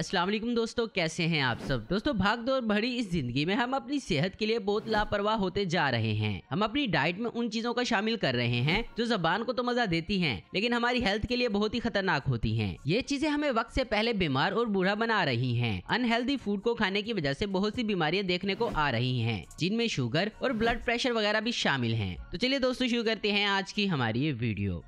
असलम दोस्तों कैसे हैं आप सब दोस्तों भाग दौड़ भरी इस जिंदगी में हम अपनी सेहत के लिए बहुत लापरवाह होते जा रहे हैं हम अपनी डाइट में उन चीजों का शामिल कर रहे हैं जो जबान को तो मजा देती हैं लेकिन हमारी हेल्थ के लिए बहुत ही खतरनाक होती हैं ये चीजें हमें वक्त से पहले बीमार और बूढ़ा बना रही है अनहेल्दी फूड को खाने की वजह से बहुत सी बीमारियां देखने को आ रही है जिनमें शुगर और ब्लड प्रेशर वगैरह भी शामिल है तो चलिए दोस्तों शुरू करते हैं आज की हमारी ये वीडियो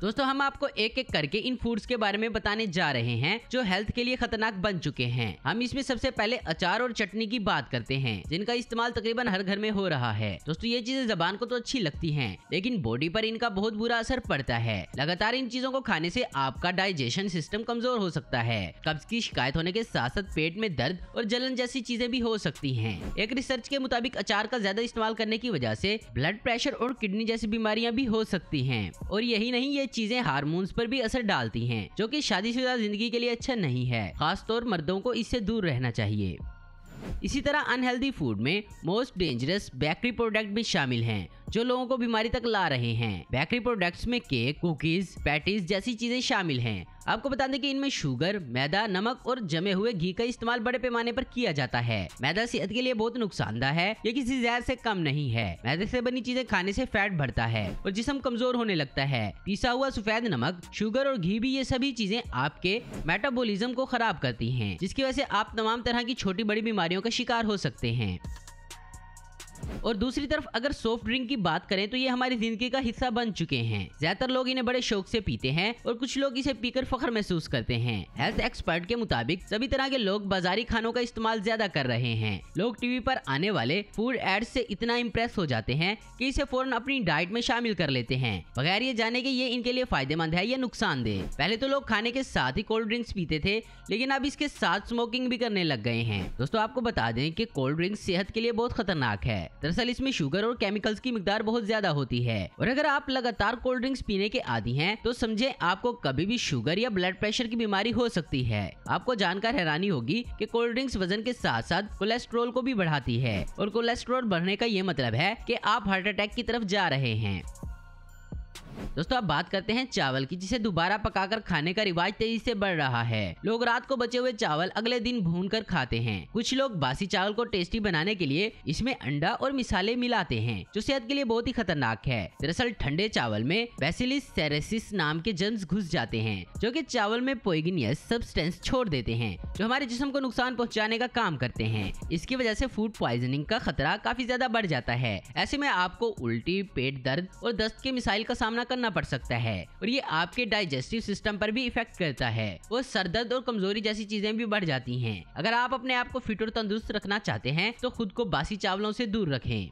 दोस्तों हम आपको एक एक करके इन फूड्स के बारे में बताने जा रहे हैं जो हेल्थ के लिए खतरनाक बन चुके हैं हम इसमें सबसे पहले अचार और चटनी की बात करते हैं जिनका इस्तेमाल तकरीबन हर घर में हो रहा है दोस्तों ये चीजें जबान को तो अच्छी लगती है लेकिन बॉडी पर इनका बहुत बुरा असर पड़ता है लगातार इन चीजों को खाने से आपका डाइजेशन सिस्टम कमजोर हो सकता है कब्ज की शिकायत होने के साथ साथ पेट में दर्द और जलन जैसी चीजें भी हो सकती है एक रिसर्च के मुताबिक अचार का ज्यादा इस्तेमाल करने की वजह ऐसी ब्लड प्रेशर और किडनी जैसी बीमारियाँ भी हो सकती है और यही नहीं वहीं ये चीजें हार्मोन्स पर भी असर डालती हैं जो कि शादीशुदा जिंदगी के लिए अच्छा नहीं है खासतौर मर्दों को इससे दूर रहना चाहिए इसी तरह अनहेल्दी फूड में मोस्ट डेंजरस बेकरी प्रोडक्ट भी शामिल हैं जो लोगों को बीमारी तक ला रहे हैं बेकरी प्रोडक्ट्स में केक कुकीज पैटीज जैसी चीजें शामिल हैं आपको बता दें कि इनमें शुगर मैदा नमक और जमे हुए घी का इस्तेमाल बड़े पैमाने पर किया जाता है मैदा सेहत के लिए बहुत नुकसानदार है ये किसी जहर से कम नहीं है मैदे से बनी चीजें खाने से फैट बढ़ता है और जिसम कमजोर होने लगता है पिसा हुआ सफेद नमक शुगर और घी भी ये सभी चीजें आपके मेटाबोलिज्म को खराब करती है जिसकी वजह से आप तमाम तरह की छोटी बड़ी बीमारियों का शिकार हो सकते हैं और दूसरी तरफ अगर सॉफ्ट ड्रिंक की बात करें तो ये हमारी जिंदगी का हिस्सा बन चुके हैं ज्यादातर लोग इन्हें बड़े शौक से पीते हैं और कुछ लोग इसे पीकर फखर महसूस करते हैं हेल्थ एक्सपर्ट के मुताबिक सभी तरह के लोग बाजारी खानों का इस्तेमाल ज्यादा कर रहे हैं लोग टीवी पर आने वाले फूड एड्स से इतना इम्प्रेस हो जाते हैं कि इसे फौरन अपनी डाइट में शामिल कर लेते हैं बगैर ये जाने के ये इनके लिए फायदेमंद है या नुकसान दे पहले तो लोग खाने के साथ ही कोल्ड ड्रिंक्स पीते थे लेकिन अब इसके साथ स्मोकिंग भी करने लग गए हैं दोस्तों आपको बता दें कि कोल्ड ड्रिंक्स सेहत के लिए बहुत खतरनाक है है दरअसल इसमें शुगर और केमिकल्स की मकदार बहुत ज्यादा होती है और अगर आप लगातार कोल्ड ड्रिंक्स पीने के आदि हैं तो समझे आपको कभी भी शुगर या ब्लड प्रेशर की बीमारी हो सकती है आपको जानकर हैरानी होगी की कोल्ड ड्रिंक्स वजन के साथ साथ कोलेस्ट्रोल को भी बढ़ाती है और कोलेस्ट्रोल बढ़ने का ये मतलब है की आप हार्ट अटैक की तरफ जा रहे हैं दोस्तों अब बात करते हैं चावल की जिसे दोबारा पकाकर खाने का रिवाज तेजी से बढ़ रहा है लोग रात को बचे हुए चावल अगले दिन भून कर खाते हैं कुछ लोग बासी चावल को टेस्टी बनाने के लिए इसमें अंडा और मिसाले मिलाते हैं जो सेहत के लिए बहुत ही खतरनाक है दरअसल ठंडे चावल में बेसिलिस सेरेसिस नाम के जर्म्स घुस जाते हैं जो की चावल में पोइगिनियस सब्सटेंस छोड़ देते हैं जो हमारे जिसम को नुकसान पहुँचाने का काम करते हैं इसकी वजह से फूड प्वाइजनिंग का खतरा काफी ज्यादा बढ़ जाता है ऐसे में आपको उल्टी पेट दर्द और दस्त के मिसाइल का सामना सामना करना पड़ सकता है और ये आपके डाइजेस्टिव सिस्टम पर भी इफेक्ट करता है और दर्द और कमजोरी जैसी चीजें भी बढ़ जाती है अगर आप अपने आप को फिट और तंदुरुस्त रखना चाहते हैं तो खुद को बासी चावलों से दूर रखें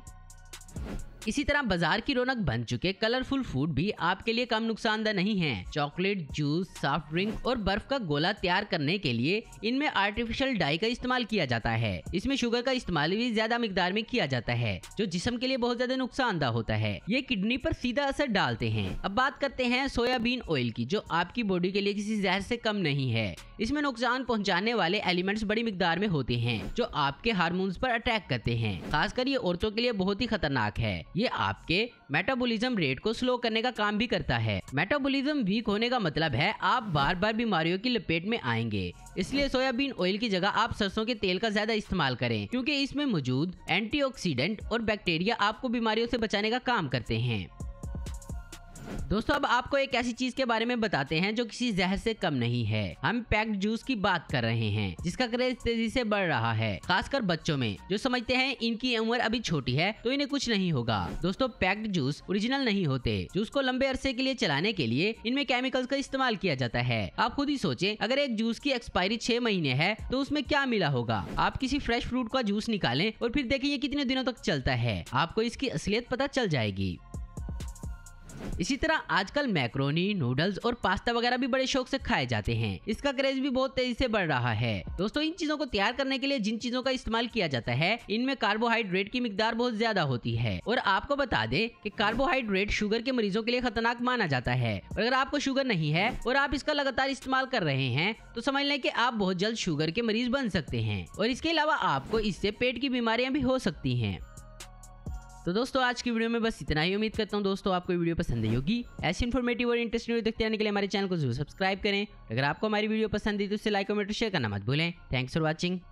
इसी तरह बाजार की रौनक बन चुके कलरफुल फूड भी आपके लिए कम नुकसानदेह नहीं है चॉकलेट जूस सॉफ्ट ड्रिंक और बर्फ का गोला तैयार करने के लिए इनमें आर्टिफिशियल डाई का इस्तेमाल किया जाता है इसमें शुगर का इस्तेमाल भी ज्यादा मिकदार में किया जाता है जो जिसम के लिए बहुत ज्यादा नुकसानदेह होता है ये किडनी पर सीधा असर डालते हैं अब बात करते हैं सोयाबीन ऑयल की जो आपकी बॉडी के लिए किसी जहर से कम नहीं है इसमें नुकसान पहुंचाने वाले एलिमेंट्स बड़ी मिकदार में होते हैं जो आपके हार्मोन्स पर अटैक करते हैं खासकर ये औरतों के लिए बहुत ही खतरनाक है ये आपके मेटाबॉलिज्म रेट को स्लो करने का काम भी करता है मेटाबॉलिज्म वीक होने का मतलब है आप बार बार बीमारियों की लपेट में आएंगे इसलिए सोयाबीन ऑयल की जगह आप सरसों के तेल का ज्यादा इस्तेमाल करें क्योंकि इसमें मौजूद एंटीऑक्सीडेंट और बैक्टीरिया आपको बीमारियों से बचाने का काम करते हैं दोस्तों अब आपको एक ऐसी चीज के बारे में बताते हैं जो किसी जहर से कम नहीं है हम पैक्ड जूस की बात कर रहे हैं जिसका क्रेज तेजी से बढ़ रहा है खासकर बच्चों में जो समझते हैं इनकी उम्र अभी छोटी है तो इन्हें कुछ नहीं होगा दोस्तों पैक्ड जूस ओरिजिनल नहीं होते जूस को लंबे अरसे के लिए चलाने के लिए इनमें केमिकल्स का इस्तेमाल किया जाता है आप खुद ही सोचे अगर एक जूस की एक्सपायरी छह महीने है तो उसमें क्या मिला होगा आप किसी फ्रेश फ्रूट का जूस निकालें और फिर देखें ये कितने दिनों तक चलता है आपको इसकी असलियत पता चल जाएगी इसी तरह आजकल मैक्रोनी नूडल्स और पास्ता वगैरह भी बड़े शौक से खाए जाते हैं इसका क्रेज भी बहुत तेजी से बढ़ रहा है दोस्तों इन चीजों को तैयार करने के लिए जिन चीजों का इस्तेमाल किया जाता है इनमें कार्बोहाइड्रेट की मिकदार बहुत ज्यादा होती है और आपको बता दे की कार्बोहाइड्रेट शुगर के मरीजों के लिए खतरनाक माना जाता है अगर आपको शुगर नहीं है और आप इसका लगातार इस्तेमाल कर रहे हैं तो समझ लें की आप बहुत जल्द शुगर के मरीज बन सकते हैं और इसके अलावा आपको इससे पेट की बीमारियाँ भी हो सकती है तो दोस्तों आज की वीडियो में बस इतना ही उम्मीद करता हूँ दोस्तों आपको वीडियो पसंद आई होगी ऐसी इन्फॉर्मेटिव और इंटरेस्टिंग वीडियो देखते रहने के लिए हमारे चैनल को जरूर सब्सक्राइब करें अगर आपको हमारी वीडियो पसंद आई तो इसे लाइक कमेंट और शेयर करना मत भूलें थैंक्स फॉर वॉचिंग